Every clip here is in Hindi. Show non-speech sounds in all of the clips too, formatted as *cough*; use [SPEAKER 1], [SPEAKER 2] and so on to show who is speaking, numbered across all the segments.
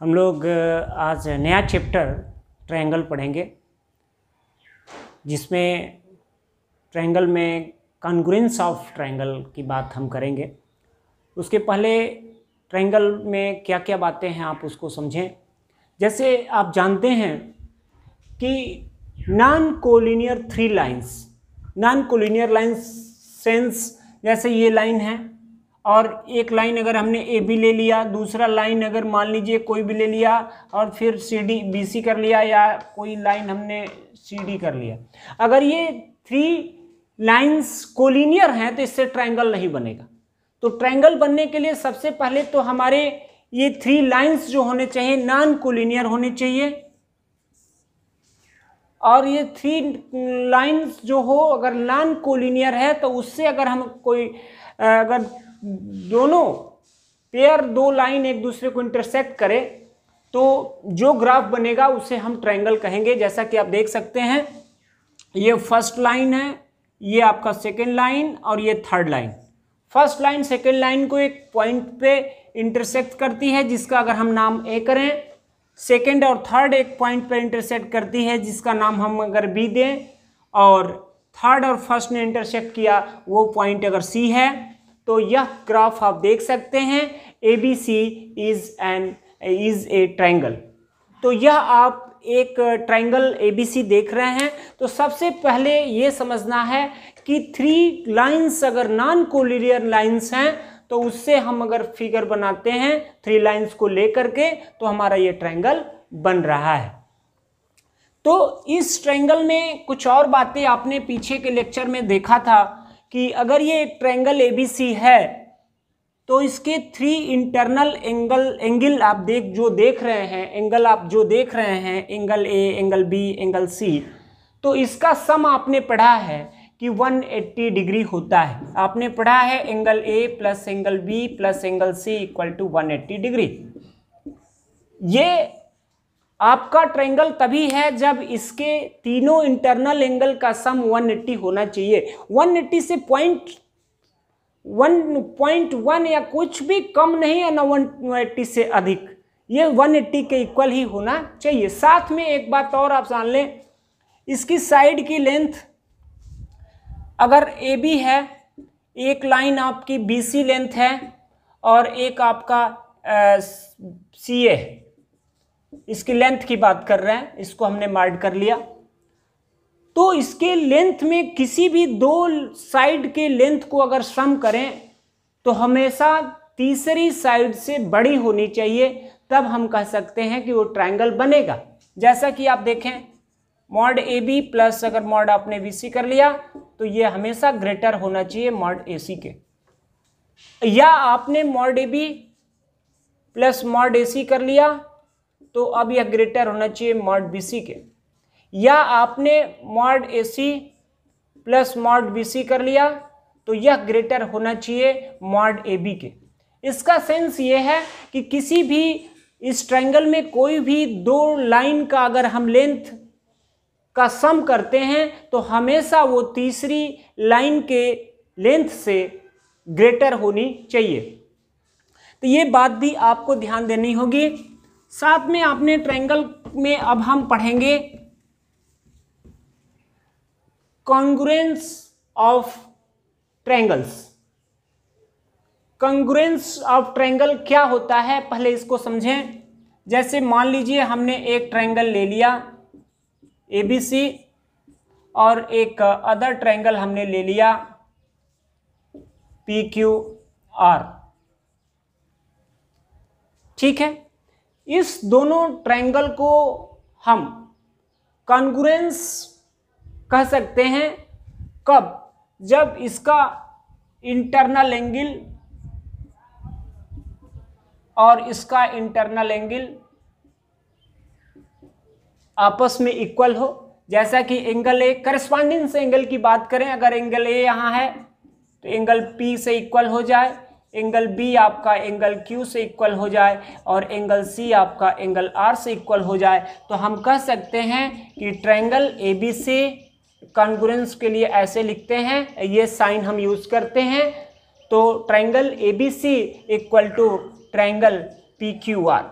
[SPEAKER 1] हम लोग आज नया चैप्टर ट्रायंगल पढ़ेंगे जिसमें ट्रायंगल में कॉन्ग्रेंस ऑफ ट्रायंगल की बात हम करेंगे उसके पहले ट्रायंगल में क्या क्या बातें हैं आप उसको समझें जैसे आप जानते हैं कि non collinear three lines non collinear lines sense जैसे ये लाइन है और एक लाइन अगर हमने ए बी ले लिया दूसरा लाइन अगर मान लीजिए कोई भी ले लिया और फिर सी डी बी सी कर लिया या कोई लाइन हमने सी डी कर लिया अगर ये थ्री लाइंस कोलिनियर हैं तो इससे ट्रायंगल नहीं बनेगा तो ट्रायंगल बनने के लिए सबसे पहले तो हमारे ये थ्री लाइंस जो होने चाहिए नॉन कोलिनियर होने चाहिए और ये थ्री लाइंस जो हो अगर नॉन कोलिनियर है तो उससे अगर हम कोई अगर दोनों पेयर दो लाइन एक दूसरे को इंटरसेक्ट करे तो जो ग्राफ बनेगा उसे हम ट्रायंगल कहेंगे जैसा कि आप देख सकते हैं ये फर्स्ट लाइन है ये आपका सेकेंड लाइन और ये third line first line second line को एक पॉइंट पे इंटरसेक्ट करती है जिसका अगर हम नाम ए करें सेकेंड और थर्ड एक पॉइंट पर इंटरसेक्ट करती है जिसका नाम हम अगर बी दें और थर्ड और फर्स्ट ने इंटरसेक्ट किया वो पॉइंट अगर सी है तो यह ग्राफ आप देख सकते हैं A B C is an is a triangle तो यह आप एक ट्राइंगल ए बी सी देख रहे हैं तो सबसे पहले ये समझना है कि थ्री लाइंस अगर नॉन कोलिनियर लाइंस हैं तो उससे हम अगर फिगर बनाते हैं थ्री लाइंस को लेकर के तो हमारा ये ट्राइंगल बन रहा है तो इस ट्रायंगल में कुछ और बातें आपने पीछे के लेक्चर में देखा था कि अगर ये ट्रैंगल सी है तो इसके थ्री इंटरनल एंगल एंगल आप देख जो देख रहे हैं एंगल आप जो देख रहे हैं angle A angle B angle C तो इसका सम आपने पढ़ा है कि 180 डिग्री होता है आपने पढ़ा है angle A plus angle B plus angle C equal to 180 degree ये आपका ट्रायंगल तभी है जब इसके तीनों इंटरनल एंगल का सम 180 होना चाहिए 180 से पॉइंट वन पॉइंट वन या कुछ भी कम नहीं है ना वन एट्टी से अधिक ये वन एट्टी के इक्वल ही होना चाहिए साथ में एक बात और आप जान लें इसकी साइड की लेंथ अगर ए बी है एक लाइन आपकी बी सी लेंथ है और एक आपका सी ए इसकी लेंथ की बात कर रहे हैं इसको हमने मार्ड कर लिया तो इसके लेंथ में किसी भी दो साइड के लेंथ को अगर सम करें तो हमेशा तीसरी साइड से बड़ी होनी चाहिए तब हम कह सकते हैं कि वो ट्रायंगल बनेगा जैसा कि आप देखें मॉड ए बी प्लस अगर मॉड आपने बी सी कर लिया तो ये हमेशा ग्रेटर होना चाहिए मॉड ए सी के या आपने mod A B plus mod A C कर लिया तो अब यह ग्रेटर होना चाहिए मॉड बी के या आपने mod C plus mod B कर लिया तो यह ग्रेटर होना चाहिए मॉड ए के इसका सेंस ये है कि किसी भी इस ट्रायंगल में कोई भी दो लाइन का अगर हम लेंथ का सम करते हैं तो हमेशा वो तीसरी लाइन के लेंथ से ग्रेटर होनी चाहिए तो ये बात भी आपको ध्यान देनी होगी साथ में आपने ट्रायंगल में अब हम पढ़ेंगे congruence of triangles congruence of triangle क्या होता है पहले इसको समझें जैसे मान लीजिए हमने एक ट्रायंगल ले लिया ए बी सी और एक अदर ट्रायंगल हमने ले लिया पी क्यू आर ठीक है इस दोनों ट्रायंगल को हम कॉन्गुरेंस कह सकते हैं कब जब इसका इंटरनल एंगल और इसका इंटरनल एंगल आपस में इक्वल हो जैसा कि एंगल ए करस्पॉन्डिंग से एंगल की बात करें अगर एंगल ए यहाँ है तो एंगल पी से इक्वल हो जाए एंगल बी आपका एंगल क्यू से इक्वल हो जाए और एंगल सी आपका एंगल आर से इक्वल हो जाए तो हम कह सकते हैं कि triangle A B C congruence के लिए ऐसे लिखते हैं ये साइन हम यूज़ करते हैं तो triangle A B C equal to triangle P Q R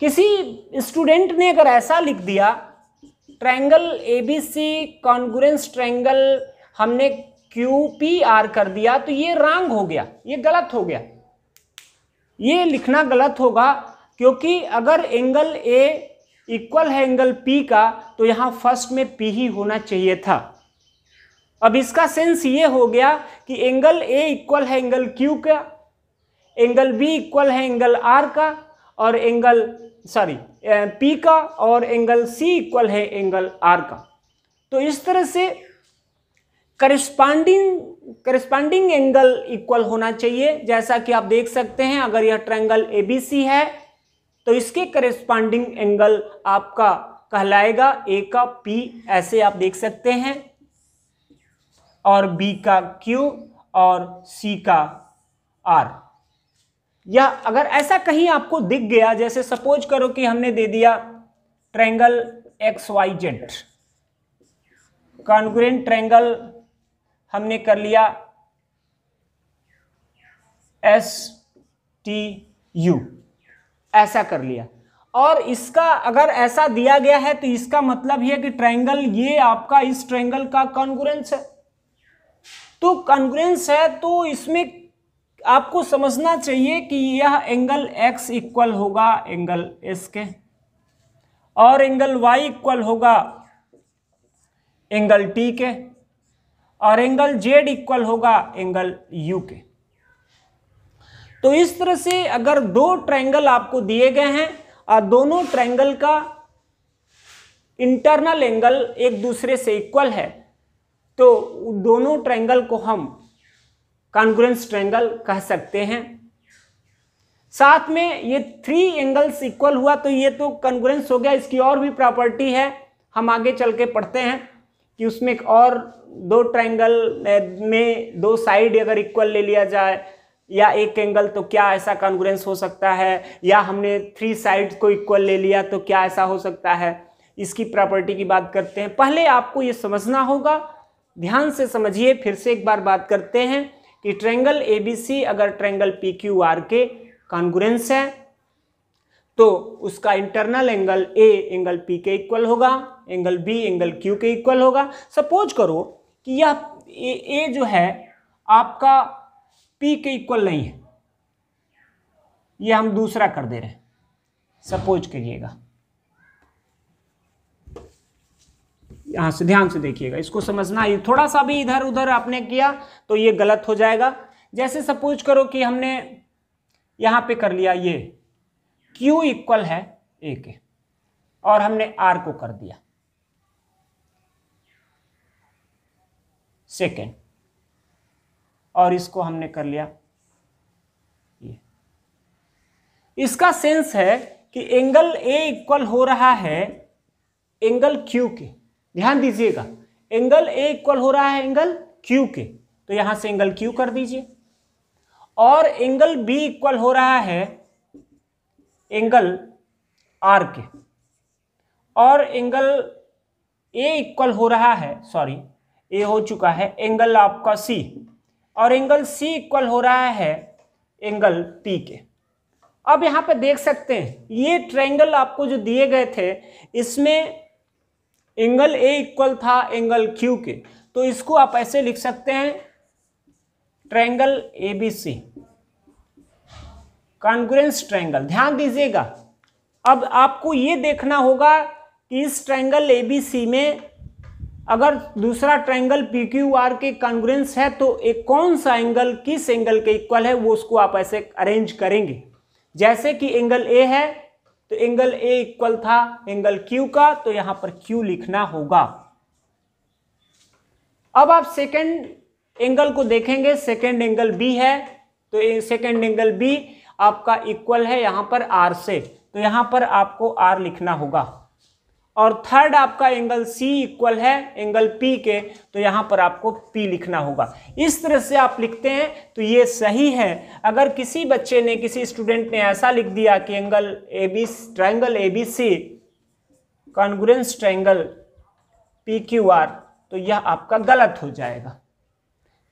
[SPEAKER 1] किसी स्टूडेंट ने अगर ऐसा लिख दिया triangle A B C congruence triangle हमने क्यू पी आर कर दिया तो ये रॉन्ग हो गया ये गलत हो गया ये लिखना गलत होगा क्योंकि अगर एंगल ए इक्वल है एंगल पी का तो यहाँ फर्स्ट में पी ही होना चाहिए था अब इसका सेंस ये हो गया कि एंगल ए इक्वल है एंगल क्यू का एंगल बी इक्वल है एंगल आर का और एंगल सॉरी पी का और एंगल सी इक्वल है एंगल आर का तो इस तरह से करस्पांडिंग करिस्पांडिंग एंगल इक्वल होना चाहिए जैसा कि आप देख सकते हैं अगर यह ट्रायंगल एबीसी है तो इसके करिस्पांडिंग एंगल आपका कहलाएगा ए का पी ऐसे आप देख सकते हैं और बी का क्यू और सी का आर या अगर ऐसा कहीं आपको दिख गया जैसे सपोज करो कि हमने दे दिया triangle X Y Z congruent triangle हमने कर लिया एस टी यू ऐसा कर लिया और इसका अगर ऐसा दिया गया है तो इसका मतलब यह कि ट्रायंगल ये आपका इस ट्रायंगल का कॉन्ग्रेंस है तो कॉन्ग्रेंस है तो इसमें आपको समझना चाहिए कि यह एंगल एक्स इक्वल होगा एंगल एस के और एंगल वाई इक्वल होगा एंगल टी के और एंगल जेड इक्वल होगा एंगल यू के तो इस तरह से अगर दो ट्रायंगल आपको दिए गए हैं और दोनों ट्रायंगल का इंटरनल एंगल एक दूसरे से इक्वल है तो दोनों ट्रायंगल को हम कॉन्ग्रेंस ट्रायंगल कह सकते हैं साथ में ये थ्री एंगल्स इक्वल हुआ तो ये तो कॉन्ग्रेंस हो गया इसकी और भी प्रॉपर्टी है हम आगे चल के पढ़ते हैं कि उसमें एक और दो ट्राइंगल में दो साइड अगर इक्वल ले लिया जाए या एक एंगल तो क्या ऐसा कॉन्ग्रेंस हो सकता है या हमने थ्री साइड को इक्वल ले लिया तो क्या ऐसा हो सकता है इसकी प्रॉपर्टी की बात करते हैं पहले आपको ये समझना होगा ध्यान से समझिए फिर से एक बार बात करते हैं कि ट्रेंगल ए बी सी अगर ट्रेंगल पी क्यू आर के कॉन्ग्रेंस है तो उसका internal angle A angle P के इक्वल होगा एंगल बी एंगल क्यू के इक्वल होगा सपोज करो कि यह ए, ए जो है आपका पी के इक्वल नहीं है ये हम दूसरा कर दे रहे हैं सपोज करिएगा यहां से ध्यान से देखिएगा इसको समझना ये थोड़ा सा भी इधर उधर आपने किया तो ये गलत हो जाएगा जैसे सपोज करो कि हमने यहां पे कर लिया ये क्यू इक्वल है ए के और हमने आर को कर दिया सेकेंड और इसको हमने कर लिया ये इसका सेंस है कि एंगल ए इक्वल हो रहा है एंगल क्यू के ध्यान दीजिएगा एंगल ए इक्वल हो रहा है एंगल क्यू के तो यहां से एंगल क्यू कर दीजिए और एंगल बी इक्वल हो रहा है एंगल आर के और एंगल ए इक्वल हो रहा है सॉरी ए हो चुका है एंगल आपका सी और एंगल सी इक्वल हो रहा है एंगल पी के अब यहाँ पे देख सकते हैं ये ट्रायंगल आपको जो दिए गए थे इसमें एंगल ए इक्वल था एंगल क्यू के तो इसको आप ऐसे लिख सकते हैं triangle A B C congruence triangle ध्यान दीजिएगा अब आपको ये देखना होगा कि इस ट्रायंगल ए बी सी में अगर दूसरा ट्रायंगल पी क्यू आर के कॉन्ग्रेंस है तो एक कौन सा एंगल किस एंगल के इक्वल है वो उसको आप ऐसे अरेंज करेंगे जैसे कि एंगल ए है तो एंगल ए इक्वल था एंगल क्यू का तो यहां पर क्यू लिखना होगा अब आप सेकेंड एंगल को देखेंगे सेकेंड एंगल बी है तो सेकेंड एंगल बी आपका इक्वल है यहां पर आर से तो यहां पर आपको आर लिखना होगा और थर्ड आपका एंगल सी इक्वल है एंगल पी के तो यहाँ पर आपको पी लिखना होगा इस तरह से आप लिखते हैं तो ये सही है अगर किसी बच्चे ने किसी स्टूडेंट ने ऐसा लिख दिया कि angle A B triangle A B C congruence triangle P Q R तो यह आपका गलत हो जाएगा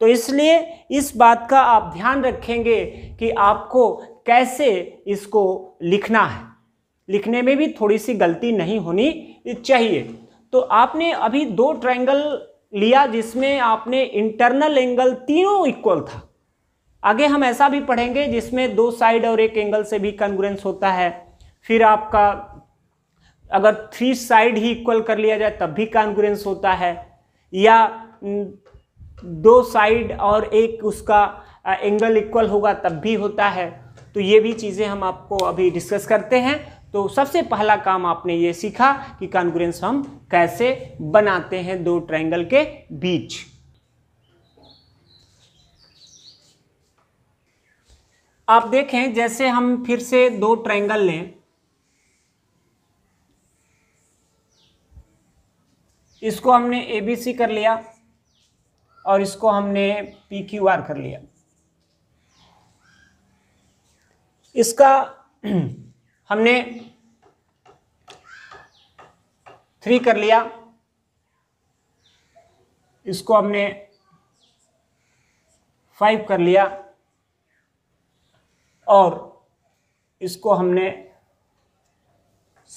[SPEAKER 1] तो इसलिए इस बात का आप ध्यान रखेंगे कि आपको कैसे इसको लिखना है लिखने में भी थोड़ी सी गलती नहीं होनी चाहिए तो आपने अभी दो ट्रायंगल लिया जिसमें आपने इंटरनल एंगल तीनों इक्वल था आगे हम ऐसा भी पढ़ेंगे जिसमें दो साइड और एक एंगल से भी कन्ग्रेंस होता है फिर आपका अगर थ्री साइड ही इक्वल कर लिया जाए तब भी कॉन्ग्रेंस होता है या दो साइड और एक उसका एंगल इक्वल होगा तब भी होता है तो ये भी चीज़ें हम आपको अभी डिस्कस करते हैं तो सबसे पहला काम आपने ये सीखा कि कॉन्ग्रेंस हम कैसे बनाते हैं दो ट्रायंगल के बीच आप देखें जैसे हम फिर से दो ट्रायंगल लें इसको हमने एबीसी कर लिया और इसको हमने पी क्यू आर कर लिया इसका हमने थ्री कर लिया इसको हमने फाइव कर लिया और इसको हमने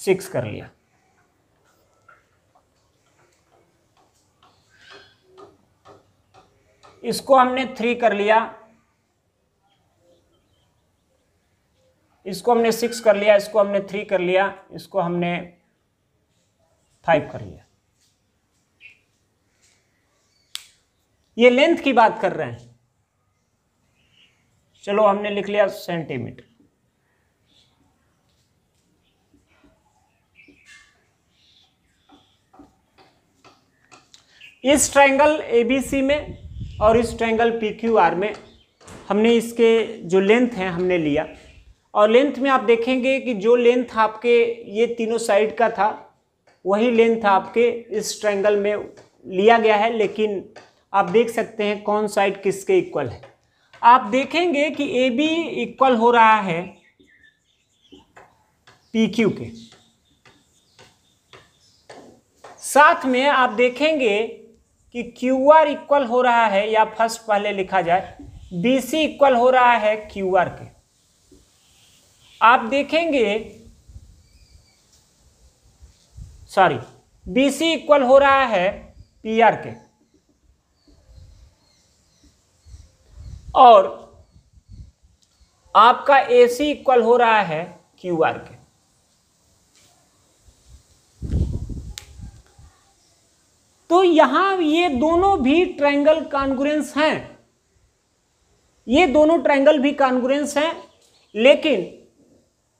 [SPEAKER 1] सिक्स कर लिया इसको हमने थ्री कर लिया इसको हमने सिक्स कर लिया इसको हमने थ्री कर लिया इसको हमने फाइव कर लिया ये लेंथ की बात कर रहे हैं चलो हमने लिख लिया सेंटीमीटर इस ट्रायंगल एबीसी में और इस ट्रायंगल पीक्यूआर में हमने इसके जो लेंथ है हमने लिया और लेंथ में आप देखेंगे कि जो लेंथ आपके ये तीनों साइड का था वही लेंथ आपके इस ट्रैंगल में लिया गया है लेकिन आप देख सकते हैं कौन साइड किसके इक्वल है आप देखेंगे कि ए बी इक्वल हो रहा है पी क्यू के साथ में आप देखेंगे कि क्यू आर इक्वल हो रहा है या फर्स्ट पहले लिखा जाए बी सी इक्वल हो रहा है क्यू आर के आप देखेंगे सॉरी बी सी इक्वल हो रहा है पी आर के और आपका ए सी इक्वल हो रहा है क्यू आर के तो यहां ये दोनों भी ट्रायंगल कॉन्गुरेंस हैं ये दोनों ट्रायंगल भी कॉन्गुरेंस हैं लेकिन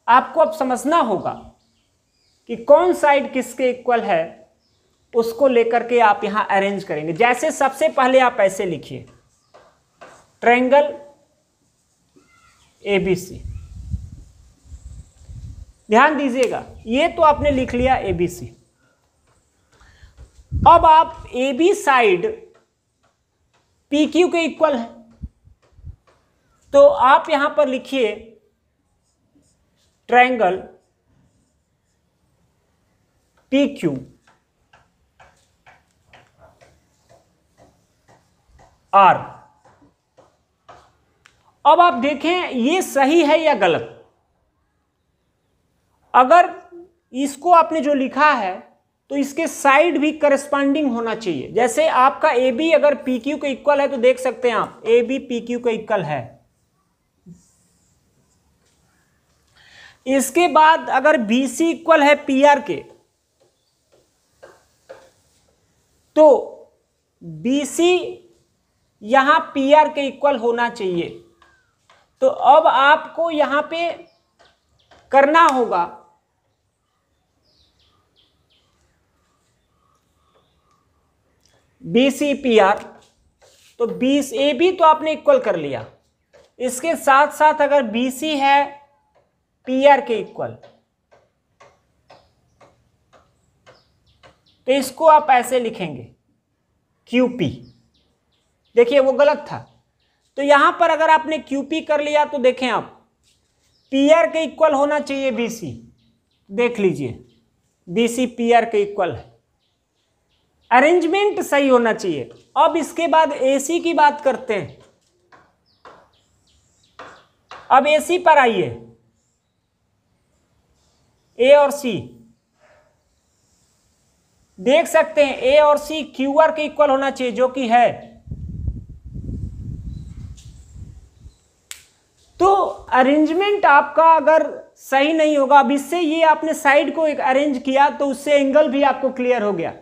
[SPEAKER 1] आपको अब समझना होगा कि कौन साइड किसके इक्वल है उसको लेकर के आप यहां अरेंज करेंगे जैसे सबसे पहले आप ऐसे लिखिए ट्रैंगल एबीसी ध्यान दीजिएगा ये तो आपने लिख लिया एबीसी अब आप A B side P Q के इक्वल है तो आप यहां पर लिखिए ट्रायंगल पी क्यू आर अब आप देखें ये सही है या गलत अगर इसको आपने जो लिखा है तो इसके साइड भी करस्पॉन्डिंग होना चाहिए जैसे आपका ए बी अगर पी क्यू का इक्वल है तो देख सकते हैं आप ए बी पी क्यू का इक्वल है इसके बाद अगर बी सी इक्वल है पी आर के तो बी सी यहां पी आर के इक्वल होना चाहिए तो अब आपको यहां पे करना होगा बी सी पी आर तो बी ए बी तो आपने इक्वल कर लिया इसके साथ साथ अगर बी सी है पी आर के इक्वल तो इसको आप ऐसे लिखेंगे क्यू पी देखिए वो गलत था तो यहां पर अगर आपने क्यू पी कर लिया तो देखें आप पी आर के इक्वल होना चाहिए बी सी देख लीजिए बी सी पी आर के इक्वल है अरेंजमेंट सही होना चाहिए अब इसके बाद ए सी की बात करते हैं अब ए सी पर आइए ए और सी देख सकते हैं ए और सी क्यू आर के इक्वल होना चाहिए जो कि है तो अरेंजमेंट आपका अगर सही नहीं होगा अब इससे ये आपने साइड को एक अरेंज किया तो उससे एंगल भी आपको क्लियर हो गया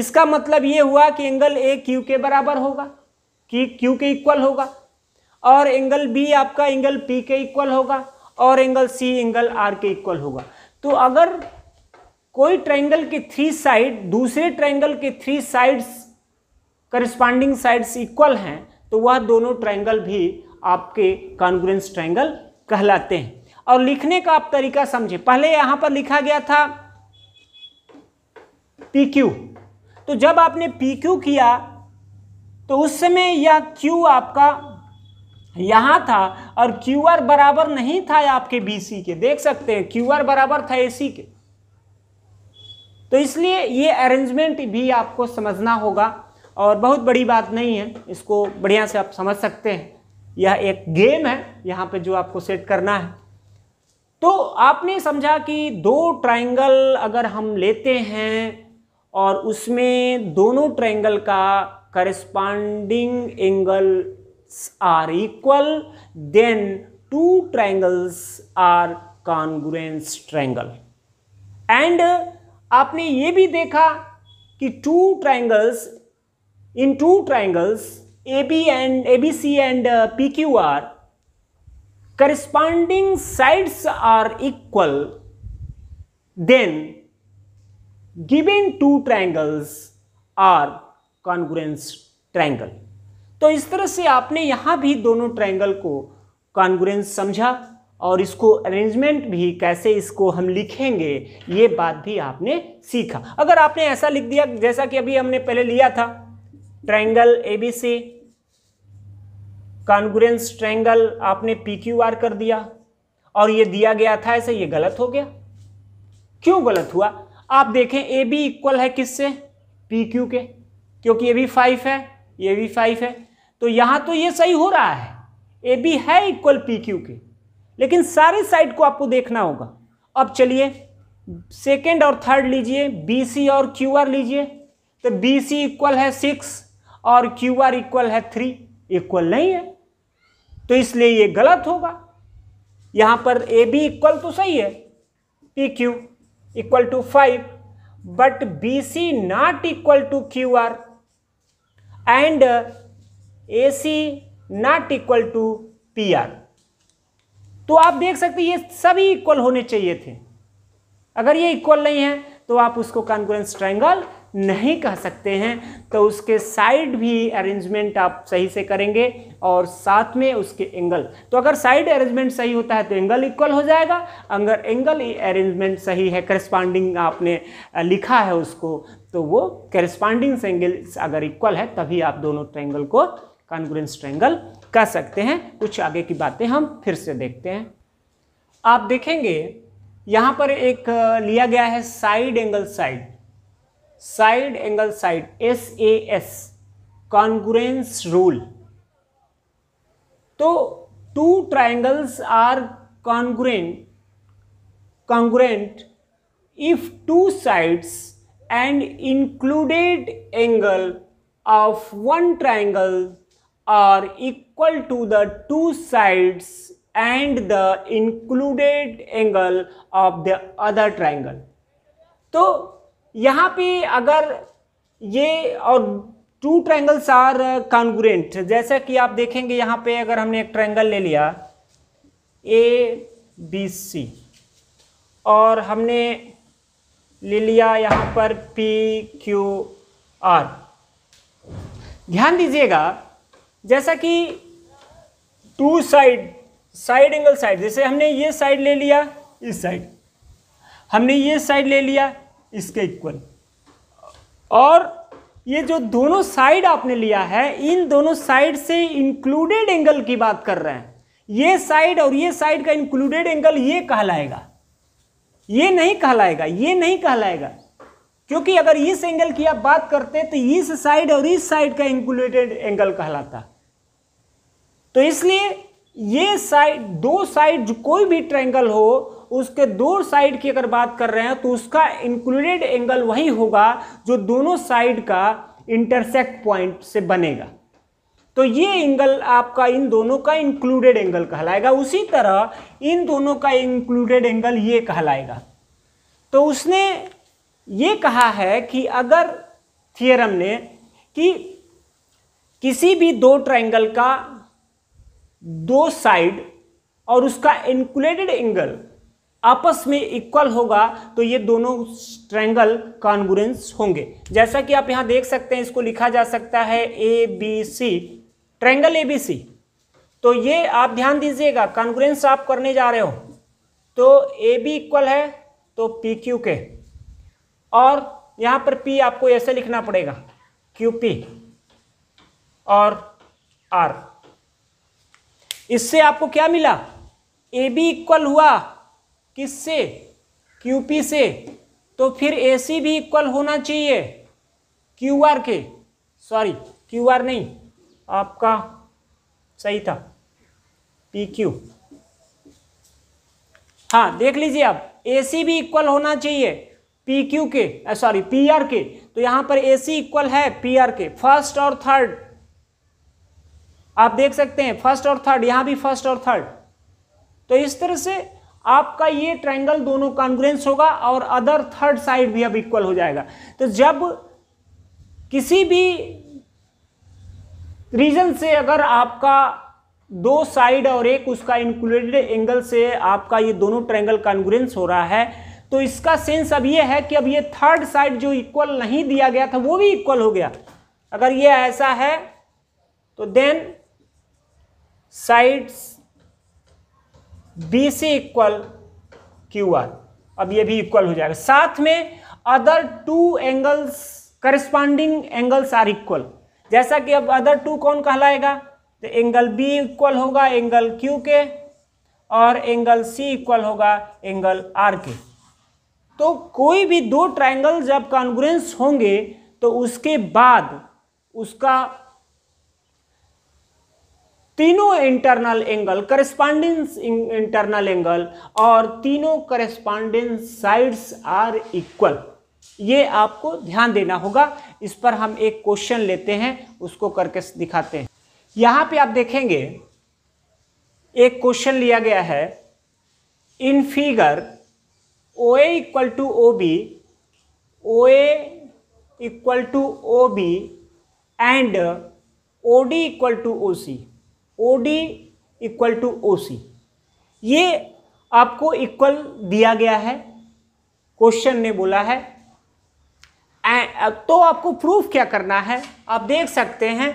[SPEAKER 1] इसका मतलब ये हुआ कि एंगल ए क्यू के बराबर होगा कि क्यू के इक्वल होगा और एंगल बी आपका एंगल पी के इक्वल होगा और एंगल सी एंगल आर के इक्वल होगा तो अगर कोई ट्रायंगल के थ्री साइड दूसरे ट्रायंगल के three sides corresponding sides equal हैं तो वह दोनों ट्रायंगल भी आपके कॉन्ग्रेंस ट्रायंगल कहलाते हैं और लिखने का आप तरीका समझे पहले यहां पर लिखा गया था पी क्यू तो जब आपने पी क्यू किया तो उस समय यह क्यू आपका यहाँ था और क्यू आर बराबर नहीं था आपके बी सी के देख सकते हैं क्यू आर बराबर था ए सी के तो इसलिए ये अरेंजमेंट भी आपको समझना होगा और बहुत बड़ी बात नहीं है इसको बढ़िया से आप समझ सकते हैं यह एक गेम है यहाँ पे जो आपको सेट करना है तो आपने समझा कि दो ट्रायंगल अगर हम लेते हैं और उसमें दोनों ट्रायंगल का corresponding angle are equal, then two triangles are congruence triangle. And आपने ये भी देखा कि two triangles in two triangles AB and ABC and uh, PQR corresponding sides are equal then given two triangles are congruence triangle तो इस तरह से आपने यहाँ भी दोनों ट्रायंगल को कॉन्ग्रेंस समझा और इसको अरेंजमेंट भी कैसे इसको हम लिखेंगे ये बात भी आपने सीखा अगर आपने ऐसा लिख दिया जैसा कि अभी हमने पहले लिया था triangle A B C congruence triangle आपने पी क्यू आर कर दिया और ये दिया गया था ऐसे ये गलत हो गया क्यों गलत हुआ आप देखें ए बी इक्वल है किससे पी क्यू के क्योंकि ये भी फाइव है ये भी फाइव है तो यहां तो ये सही हो रहा है ए बी है इक्वल पी क्यू के लेकिन सारे साइड को आपको देखना होगा अब चलिए सेकेंड और थर्ड लीजिए बी सी और क्यू आर लीजिए तो बी सी इक्वल है सिक्स और क्यू आर इक्वल है थ्री इक्वल नहीं है तो इसलिए ये गलत होगा यहाँ पर ए बी इक्वल तो सही है P Q equal to five but B C not equal to Q R and A C not equal to P R तो आप देख सकते ये सभी इक्वल होने चाहिए थे अगर ये इक्वल नहीं है तो आप उसको कॉन्कुरेंस ट्रायंगल नहीं कह सकते हैं तो उसके साइड भी अरेंजमेंट आप सही से करेंगे और साथ में उसके एंगल तो अगर साइड अरेंजमेंट सही होता है तो एंगल इक्वल हो जाएगा अगर एंगल अरेंजमेंट सही है करस्पॉन्डिंग आपने लिखा है उसको तो वो करस्पॉन्डिंग एंगल अगर इक्वल है तभी आप दोनों ट्रैंगल को कॉन्ग्रेंस ट्रैंगल कह सकते हैं कुछ आगे की बातें हम फिर से देखते हैं आप देखेंगे यहाँ पर एक लिया गया है side angle side side angle side S A S congruence rule तो two triangles are congruent congruent if two sides and included angle of one triangle are equal to the two sides and the included angle of the other triangle तो यहाँ पे अगर ये और टू ट्राइंगल्स आर कॉन्ग्रेंट जैसा कि आप देखेंगे यहाँ पे अगर हमने एक ट्राइंगल ले लिया ए बी सी और हमने ले लिया यहाँ पर पी क्यू आर ध्यान दीजिएगा जैसा कि two side side angle side जैसे हमने ये साइड ले लिया इस साइड हमने ये साइड ले लिया इसके इक्वल और ये जो दोनों साइड आपने लिया है इन दोनों साइड से इंक्लूडेड एंगल की बात कर रहे हैं ये साइड और ये साइड का इंक्लूडेड एंगल ये कहलाएगा ये नहीं कहलाएगा ये नहीं कहलाएगा क्योंकि अगर इस एंगल की आप बात करते तो इस साइड और इस साइड का इंक्लूडेड एंगल कहलाता तो इसलिए ये साइड दो साइड जो कोई भी ट्रायंगल हो उसके दो साइड की अगर बात कर रहे हैं तो उसका इंक्लूडेड एंगल वही होगा जो दोनों साइड का इंटरसेक्ट पॉइंट से बनेगा तो ये एंगल आपका इन दोनों का इंक्लूडेड एंगल कहलाएगा उसी तरह इन दोनों का इंक्लूडेड एंगल ये कहलाएगा तो उसने ये कहा है कि अगर थियरम ने कि किसी भी दो ट्राइंगल का दो साइड और उसका इंक्लेटेड एंगल आपस में इक्वल होगा तो ये दोनों ट्रैंगल कॉन्गुरेंस होंगे जैसा कि आप यहां देख सकते हैं इसको लिखा जा सकता है A B C triangle A B C तो ये आप ध्यान दीजिएगा कॉन्गुरेंस आप करने जा रहे हो तो ए बी इक्वल है तो पी क्यू के और यहां पर पी आपको ऐसे लिखना पड़ेगा क्यू पी और आर इससे आपको क्या मिला ए बी इक्वल हुआ किससे क्यू पी से तो फिर ए सी भी इक्वल होना चाहिए क्यू आर के सॉरी क्यू आर नहीं आपका सही था पी क्यू हाँ देख लीजिए आप ए सी भी इक्वल होना चाहिए पी क्यू के सॉरी पी आर के तो यहाँ पर ए सी इक्वल है पी आर के फर्स्ट और थर्ड आप देख सकते हैं फर्स्ट और थर्ड यहां भी फर्स्ट और थर्ड तो इस तरह से आपका ये ट्रायंगल दोनों कॉन्ग्रेंस होगा और अदर थर्ड साइड भी अब इक्वल हो जाएगा तो जब किसी भी रीजन से अगर आपका दो साइड और एक उसका इंक्लूडेड एंगल से आपका ये दोनों ट्रायंगल कॉन्ग्रेंस हो रहा है तो इसका सेंस अब ये है कि अब ये थर्ड साइड जो इक्वल नहीं दिया गया था वो भी इक्वल हो गया अगर ये ऐसा है तो then sides B C equal Q R अब ये भी इक्वल हो जाएगा साथ में other two angles corresponding angles are equal जैसा कि अब अदर टू कौन कहलाएगा तो एंगल बी इक्वल होगा एंगल क्यू के और एंगल सी इक्वल होगा एंगल आर के तो कोई भी दो ट्राइंगल जब कॉन्ग्रेंस होंगे तो उसके बाद उसका तीनों internal angle correspondence internal angle और तीनों करस्पॉन्डेंस साइड्स आर इक्वल ये आपको ध्यान देना होगा इस पर हम एक क्वेश्चन लेते हैं उसको करके दिखाते हैं यहाँ पे आप देखेंगे एक क्वेश्चन लिया गया है in figure O A equal to O B O A equal to O B and O D equal to O C O D equal to O C ये आपको इक्वल दिया गया है क्वेश्चन ने बोला है तो आपको प्रूफ क्या करना है आप देख सकते हैं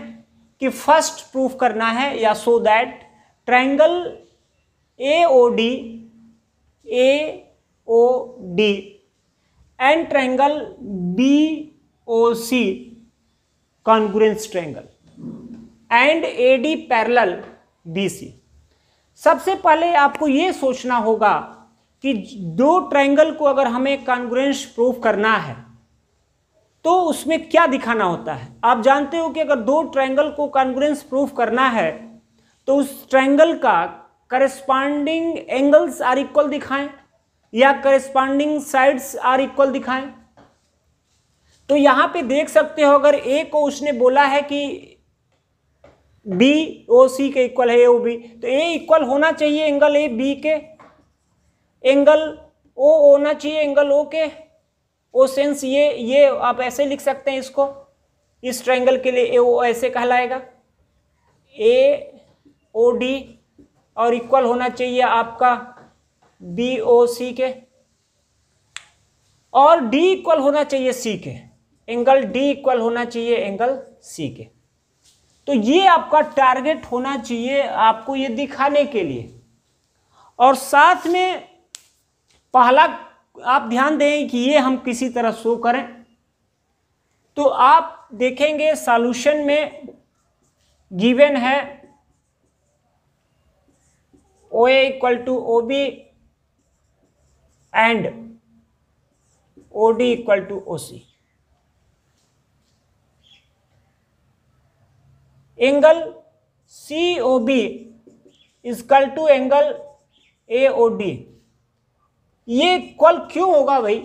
[SPEAKER 1] कि फर्स्ट प्रूफ करना है या so that triangle A O D A O D and triangle B O C congruence triangle and A D parallel B C सबसे पहले आपको ये सोचना होगा कि दो ट्रायंगल को अगर हमें कॉन्ग्रेंस प्रूफ करना है तो उसमें क्या दिखाना होता है आप जानते हो कि अगर दो ट्रायंगल को कॉन्ग्रेंस प्रूफ करना है तो उस ट्रायंगल का करस्पांडिंग एंगल्स आर इक्वल दिखाएं या करस्पांडिंग साइड्स आर इक्वल दिखाएं तो यहाँ पे देख सकते हो अगर ए को उसने बोला है कि बी ओ सी के इक्वल है ए ओ बी तो ए इक्वल होना चाहिए एंगल ए बी के एंगल ओ होना चाहिए एंगल ओ के ओ सेंस ये ये आप ऐसे लिख सकते हैं इसको इस ट्रायंगल के लिए ए ओ ऐसे कहलाएगा ए ओ डी और इक्वल होना चाहिए आपका बी ओ सी के और डी इक्वल होना चाहिए सी के एंगल डी इक्वल होना चाहिए एंगल सी के तो ये आपका टारगेट होना चाहिए आपको ये दिखाने के लिए और साथ में पहला आप ध्यान दें कि ये हम किसी तरह शो करें तो आप देखेंगे सॉल्यूशन में गिवन है O A equal to O B and O D equal to O C angle C O B equal to angle A O D ये इक्वल क्यों होगा भाई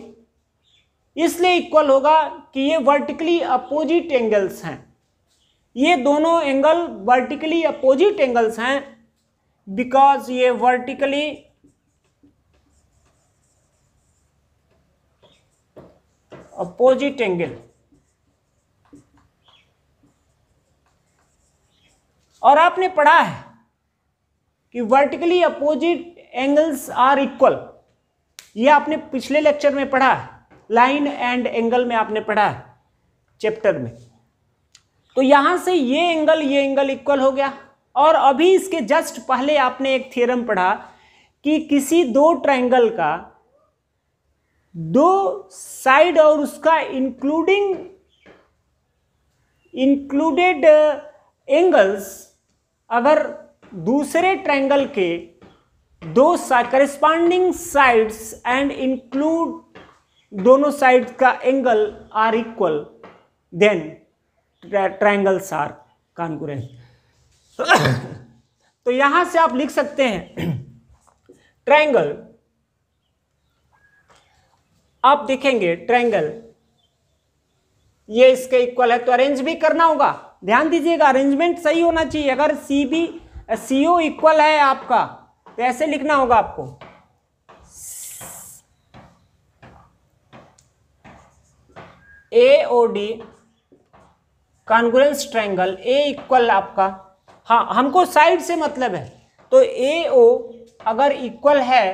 [SPEAKER 1] इसलिए इक्वल होगा कि ये वर्टिकली अपोजिट एंगल्स हैं ये दोनों एंगल वर्टिकली अपोजिट एंगल्स हैं बिकॉज ये वर्टिकली अपोजिट एंगल और आपने पढ़ा है कि vertically opposite angles are equal ये आपने पिछले लेक्चर में पढ़ा है लाइन एंड एंगल में आपने पढ़ा है चैप्टर में तो यहां से ये एंगल ये एंगल इक्वल हो गया और अभी इसके जस्ट पहले आपने एक थ्योरम पढ़ा कि किसी दो ट्रायंगल का दो साइड और उसका इंक्लूडिंग इंक्लूडेड एंगल्स अगर दूसरे ट्रायंगल के दो करिस्पॉन्डिंग साइड्स एंड इंक्लूड दोनों साइड का angle are equal then triangles are concurrent तो यहां से आप लिख सकते हैं ट्रायंगल *coughs* आप देखेंगे ट्रायंगल ये इसके इक्वल है तो अरेंज भी करना होगा ध्यान दीजिएगा अरेंजमेंट सही होना चाहिए अगर C B C O equal है आपका तो ऐसे लिखना होगा आपको A O D congruence triangle A equal आपका हाँ हमको साइड से मतलब है तो ए ओ अगर इक्वल है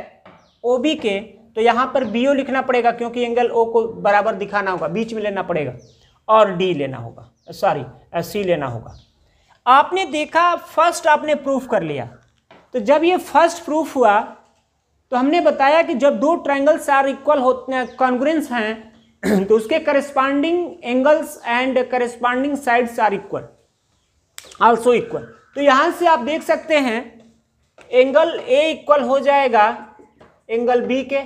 [SPEAKER 1] ओ बी के तो यहाँ पर बी ओ लिखना पड़ेगा क्योंकि एंगल ओ को बराबर दिखाना होगा बीच में लेना पड़ेगा और डी लेना होगा सॉरी सी लेना होगा आपने देखा फर्स्ट आपने प्रूफ कर लिया तो जब ये फर्स्ट प्रूफ हुआ तो हमने बताया कि जब दो ट्राइंगल्स आर इक्वल होते हैं कॉन्ग्रेंस हैं *clears throat* तो उसके corresponding angles and corresponding sides are equal also equal तो यहाँ से आप देख सकते हैं एंगल ए इक्वल हो जाएगा एंगल बी के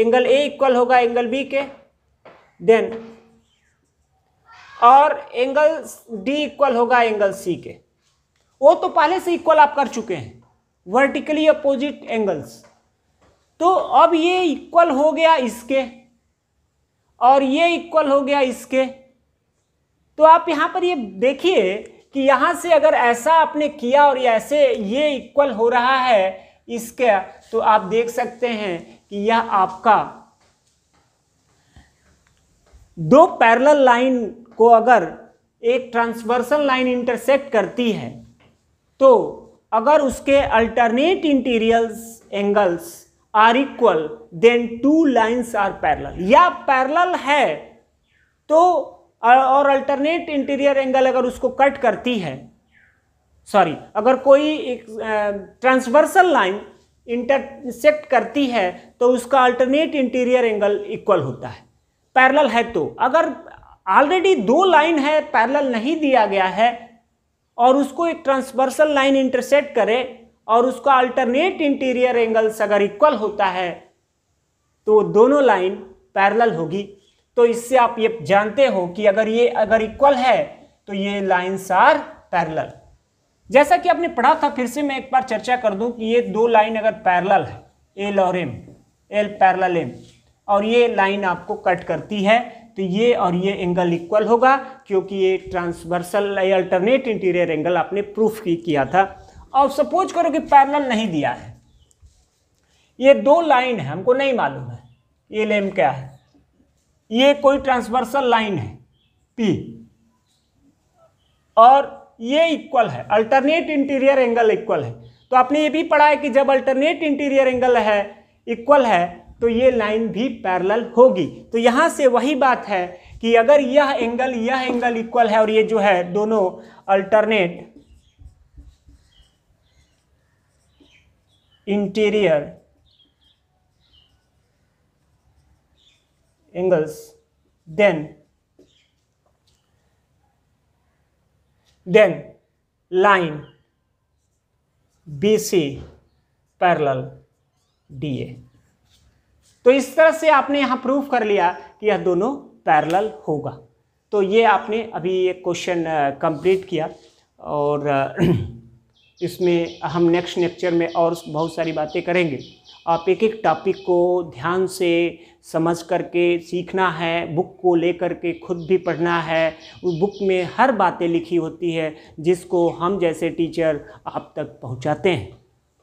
[SPEAKER 1] एंगल ए इक्वल होगा एंगल बी के देन और एंगल डी इक्वल होगा एंगल सी के वो तो पहले से इक्वल आप कर चुके हैं वर्टिकली अपोजिट एंगल्स तो अब ये इक्वल हो गया इसके और ये इक्वल हो गया इसके तो आप यहाँ पर ये देखिए कि यहाँ से अगर ऐसा आपने किया और ऐसे ये इक्वल हो रहा है इसका तो आप देख सकते हैं कि यह आपका दो पैरेलल लाइन को अगर एक ट्रांसवर्सल लाइन इंटरसेक्ट करती है तो अगर उसके alternate interiors angles are equal then two lines are parallel या पैरेलल है तो और अल्टरनेट इंटीरियर एंगल अगर उसको कट करती है सॉरी अगर कोई ट्रांसवर्सल लाइन इंटरसेक्ट करती है तो उसका अल्टरनेट इंटीरियर एंगल इक्वल होता है पैरेलल है तो अगर ऑलरेडी दो लाइन है पैरेलल नहीं दिया गया है और उसको एक ट्रांसवर्सल लाइन इंटरसेट करे और उसका अल्टरनेट इंटीरियर एंगल्स अगर इक्वल होता है तो दोनों लाइन पैरेलल होगी तो इससे आप ये जानते हो कि अगर ये अगर इक्वल है तो ये लाइन्स आर पैरेलल जैसा कि आपने पढ़ा था फिर से मैं एक बार चर्चा कर दूं कि ये दो लाइन अगर पैरेलल है एल और एम एल पैरेलल एम और ये लाइन आपको कट करती है तो ये और ये एंगल इक्वल होगा क्योंकि ये ट्रांसवर्सल अल्टरनेट इंटीरियर एंगल आपने प्रूफ की किया था और सपोज करो कि पैरेलल नहीं दिया है ये दो लाइन है हमको नहीं मालूम है ये लेम क्या है ये कोई ट्रांसवर्सल लाइन है पी और ये इक्वल है अल्टरनेट इंटीरियर एंगल इक्वल है तो आपने ये भी पढ़ा है कि जब अल्टरनेट इंटीरियर एंगल है इक्वल है तो ये लाइन भी पैरेलल होगी तो यहाँ से वही बात है कि अगर यह एंगल यह एंगल इक्वल है और ये जो है दोनों alternate interior angles then then line B C parallel D A तो इस तरह से आपने यहाँ प्रूव कर लिया कि यह दोनों पैरल होगा तो ये आपने अभी एक क्वेश्चन कंप्लीट किया और *clears throat* इसमें हम नेक्स्ट लेक्चर में और बहुत सारी बातें करेंगे आप एक एक टॉपिक को ध्यान से समझ करके सीखना है बुक को लेकर के खुद भी पढ़ना है उस बुक में हर बातें लिखी होती है जिसको हम जैसे टीचर आप तक पहुंचाते हैं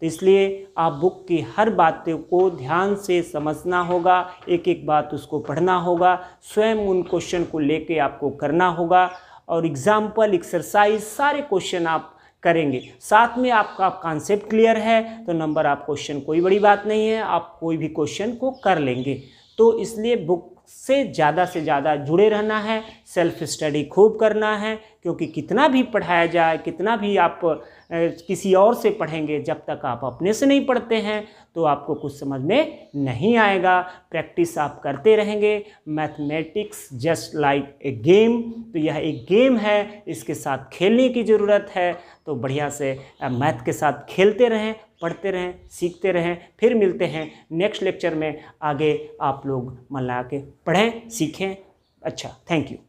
[SPEAKER 1] इसलिए आप बुक की हर बातों को ध्यान से समझना होगा एक एक बात उसको पढ़ना होगा स्वयं उन क्वेश्चन को लेके आपको करना होगा और एग्ज़ाम्पल एक्सरसाइज सारे क्वेश्चन आप करेंगे साथ में आपका आप कॉन्सेप्ट क्लियर है तो नंबर आप क्वेश्चन कोई बड़ी बात नहीं है आप कोई भी क्वेश्चन को कर लेंगे तो इसलिए बुक से ज़्यादा से ज़्यादा जुड़े रहना है सेल्फ स्टडी खूब करना है क्योंकि कितना भी पढ़ाया जाए कितना भी आप किसी और से पढ़ेंगे जब तक आप अपने से नहीं पढ़ते हैं तो आपको कुछ समझ में नहीं आएगा प्रैक्टिस आप करते रहेंगे mathematics just like a game तो यह एक गेम है इसके साथ खेलने की ज़रूरत है तो बढ़िया से मैथ के साथ खेलते रहें पढ़ते रहें सीखते रहें फिर मिलते हैं नेक्स्ट लेक्चर में आगे आप लोग मन लगा के पढ़ें सीखें अच्छा थैंक यू